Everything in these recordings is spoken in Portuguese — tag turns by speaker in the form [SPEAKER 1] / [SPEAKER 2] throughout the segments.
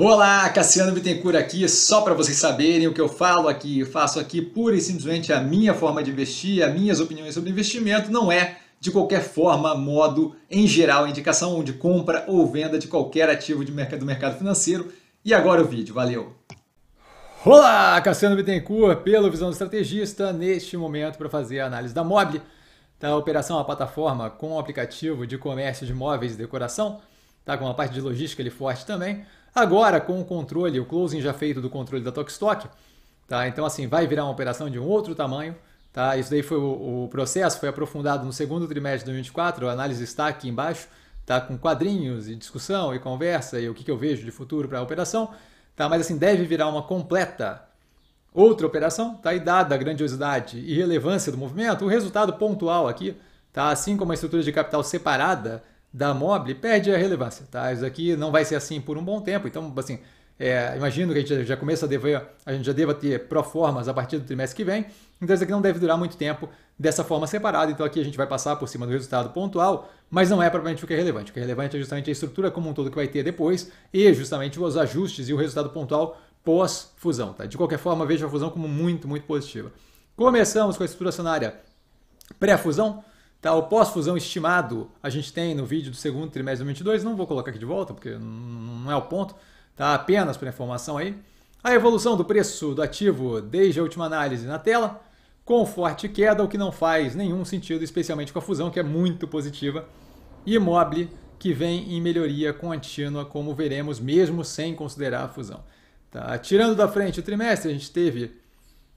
[SPEAKER 1] Olá, Cassiano Bittencourt aqui, só para vocês saberem o que eu falo aqui, eu faço aqui pura e simplesmente a minha forma de investir, as minhas opiniões sobre investimento, não é de qualquer forma, modo, em geral, indicação de compra ou venda de qualquer ativo de mercado, do mercado financeiro. E agora o vídeo, valeu! Olá, Cassiano Bittencourt, pelo Visão do Estrategista, neste momento para fazer a análise da Mobile, da operação a plataforma com o aplicativo de comércio de móveis e decoração, tá com a parte de logística ele forte também, Agora, com o controle, o closing já feito do controle da Tokstok, tá? Então, assim, vai virar uma operação de um outro tamanho, tá? Isso daí foi o, o processo, foi aprofundado no segundo trimestre de 2024, a análise está aqui embaixo, tá? Com quadrinhos e discussão e conversa e o que, que eu vejo de futuro para a operação, tá? Mas, assim, deve virar uma completa outra operação, tá? E dada a grandiosidade e relevância do movimento, o resultado pontual aqui, tá? Assim como a estrutura de capital separada, da Mobile perde a relevância, tá? Isso aqui não vai ser assim por um bom tempo, então, assim, é, imagino que a gente já começa a dever, a gente já deva ter proformas a partir do trimestre que vem, então isso aqui não deve durar muito tempo dessa forma separada, então aqui a gente vai passar por cima do resultado pontual, mas não é propriamente o que é relevante. O que é relevante é justamente a estrutura como um todo que vai ter depois e justamente os ajustes e o resultado pontual pós-fusão, tá? De qualquer forma, vejo a fusão como muito, muito positiva. Começamos com a estrutura cenária pré-fusão, Tá, o pós-fusão estimado a gente tem no vídeo do segundo trimestre de 2022, não vou colocar aqui de volta porque não é o ponto, tá? apenas para informação aí. A evolução do preço do ativo desde a última análise na tela, com forte queda, o que não faz nenhum sentido, especialmente com a fusão, que é muito positiva, e imóvel que vem em melhoria contínua, como veremos, mesmo sem considerar a fusão. Tá? Tirando da frente o trimestre, a gente teve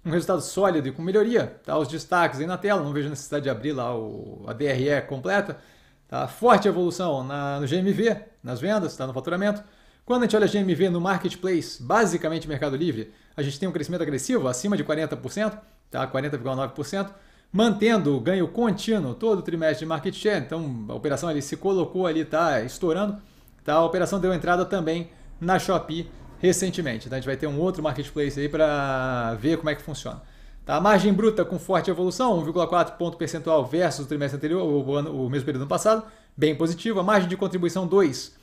[SPEAKER 1] um resultado sólido e com melhoria. Tá? Os destaques aí na tela, não vejo necessidade de abrir lá o, a DRE completa. Tá? Forte evolução na, no GMV, nas vendas, tá? no faturamento. Quando a gente olha GMV no marketplace, basicamente Mercado Livre, a gente tem um crescimento agressivo, acima de 40%, tá? 40,9%, mantendo o ganho contínuo todo o trimestre de market share. Então a operação ali se colocou ali, tá estourando. Tá? A operação deu entrada também na Shopee recentemente. Então a gente vai ter um outro marketplace aí para ver como é que funciona. Tá? A margem bruta com forte evolução, 1,4 ponto percentual versus o trimestre anterior, o, ano, o mesmo período do ano passado, bem positivo. A margem de contribuição 2,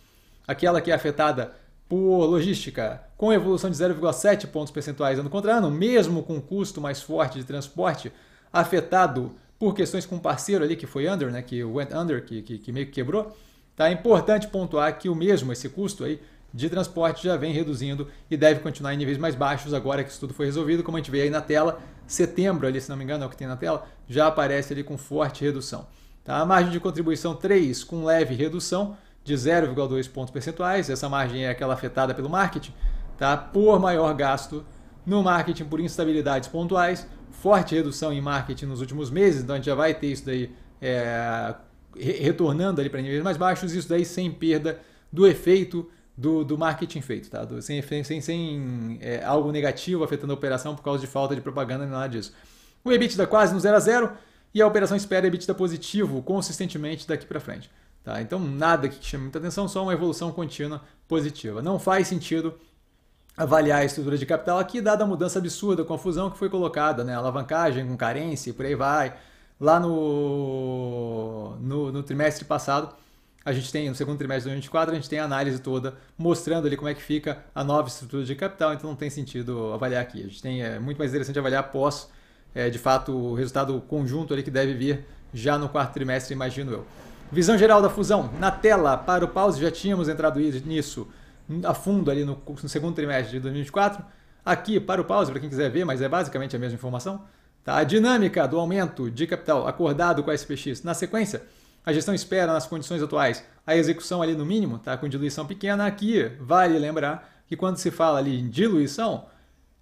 [SPEAKER 1] aquela que é afetada por logística, com evolução de 0,7 pontos percentuais ano contra ano, mesmo com custo mais forte de transporte, afetado por questões com um parceiro ali que foi under, né, que went under, que, que, que meio que quebrou. Tá? É importante pontuar que o mesmo, esse custo aí, de transporte já vem reduzindo e deve continuar em níveis mais baixos agora que isso tudo foi resolvido, como a gente vê aí na tela, setembro ali, se não me engano, é o que tem na tela, já aparece ali com forte redução. Tá? A margem de contribuição 3 com leve redução de 0,2 pontos percentuais, essa margem é aquela afetada pelo marketing, tá? por maior gasto no marketing por instabilidades pontuais, forte redução em marketing nos últimos meses, então a gente já vai ter isso daí é, retornando ali para níveis mais baixos, isso daí sem perda do efeito do, do marketing feito, tá? Do, sem sem, sem é, algo negativo afetando a operação por causa de falta de propaganda nem nada disso. O EBITDA quase no 0 a 0 e a operação espera EBITDA positivo consistentemente daqui para frente. Tá? Então nada que chame muita atenção, só uma evolução contínua positiva. Não faz sentido avaliar a estrutura de capital aqui, dada a mudança absurda, a confusão que foi colocada, né? alavancagem com carência e por aí vai, lá no, no, no trimestre passado a gente tem no segundo trimestre de 2024, a gente tem a análise toda mostrando ali como é que fica a nova estrutura de capital, então não tem sentido avaliar aqui. A gente tem, é muito mais interessante avaliar após, é, de fato, o resultado conjunto ali que deve vir já no quarto trimestre, imagino eu. Visão geral da fusão, na tela, para o pause, já tínhamos entrado nisso a fundo ali no, no segundo trimestre de 2024. Aqui, para o pause, para quem quiser ver, mas é basicamente a mesma informação. Tá? A dinâmica do aumento de capital acordado com a SPX na sequência a gestão espera nas condições atuais a execução ali no mínimo, tá? com diluição pequena. Aqui vale lembrar que quando se fala ali em diluição,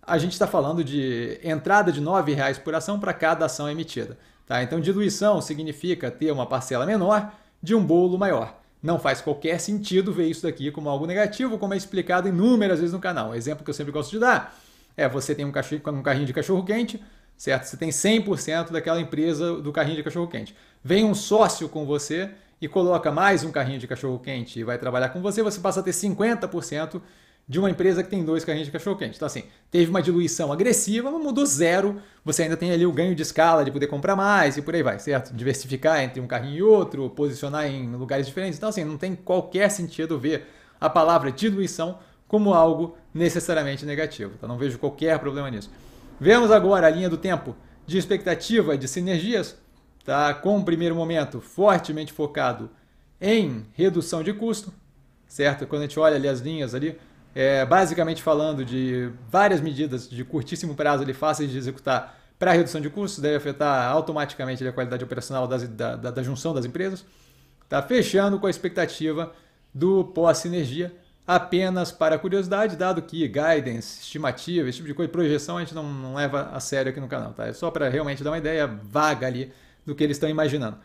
[SPEAKER 1] a gente está falando de entrada de R$ reais por ação para cada ação emitida. Tá? Então, diluição significa ter uma parcela menor de um bolo maior. Não faz qualquer sentido ver isso daqui como algo negativo, como é explicado inúmeras vezes no canal. Um exemplo que eu sempre gosto de dar é você tem um, cachorro, um carrinho de cachorro quente, certo? Você tem 100% daquela empresa do carrinho de cachorro-quente. Vem um sócio com você e coloca mais um carrinho de cachorro-quente e vai trabalhar com você, você passa a ter 50% de uma empresa que tem dois carrinhos de cachorro-quente. Então, assim, teve uma diluição agressiva, mas mudou zero. Você ainda tem ali o ganho de escala de poder comprar mais e por aí vai, certo? Diversificar entre um carrinho e outro, posicionar em lugares diferentes. Então, assim, não tem qualquer sentido ver a palavra diluição como algo necessariamente negativo. Então, não vejo qualquer problema nisso. Vemos agora a linha do tempo de expectativa de sinergias, tá? com o primeiro momento fortemente focado em redução de custo, certo? Quando a gente olha ali as linhas ali, é, basicamente falando de várias medidas de curtíssimo prazo ali, fáceis de executar para redução de custos, deve afetar automaticamente a qualidade operacional das, da, da, da junção das empresas. Tá fechando com a expectativa do pós-sinergia, apenas para curiosidade, dado que guidance, estimativa, esse tipo de coisa, projeção a gente não, não leva a sério aqui no canal, tá? É só para realmente dar uma ideia vaga ali do que eles estão imaginando.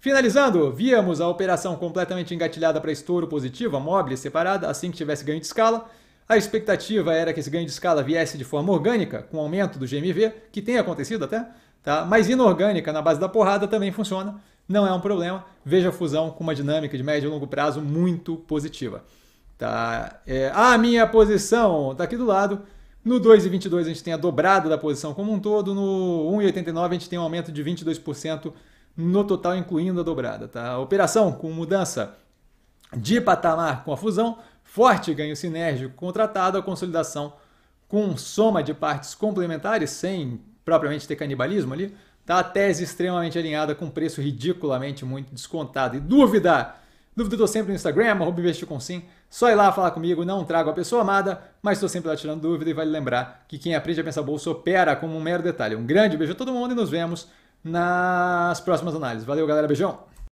[SPEAKER 1] Finalizando, víamos a operação completamente engatilhada para estouro positivo, a mobile separada, assim que tivesse ganho de escala. A expectativa era que esse ganho de escala viesse de forma orgânica, com aumento do GMV, que tem acontecido até, tá? mas inorgânica na base da porrada também funciona, não é um problema. Veja a fusão com uma dinâmica de médio e longo prazo muito positiva. Tá? É, a minha posição está aqui do lado. No 2,22 a gente tem a dobrada da posição como um todo. No 1,89 a gente tem um aumento de 22% no total, incluindo a dobrada. Tá? A operação com mudança de patamar com a fusão, forte ganho sinérgico contratado, a consolidação com soma de partes complementares, sem propriamente ter canibalismo ali, tá? A tese extremamente alinhada com preço ridiculamente muito descontado. E duvidar Dúvida, estou sempre no Instagram, arroba sim. Só ir lá falar comigo, não trago a pessoa amada, mas estou sempre lá tirando dúvida e vale lembrar que quem aprende a pensar bolsa opera como um mero detalhe. Um grande beijo a todo mundo e nos vemos nas próximas análises. Valeu, galera. Beijão!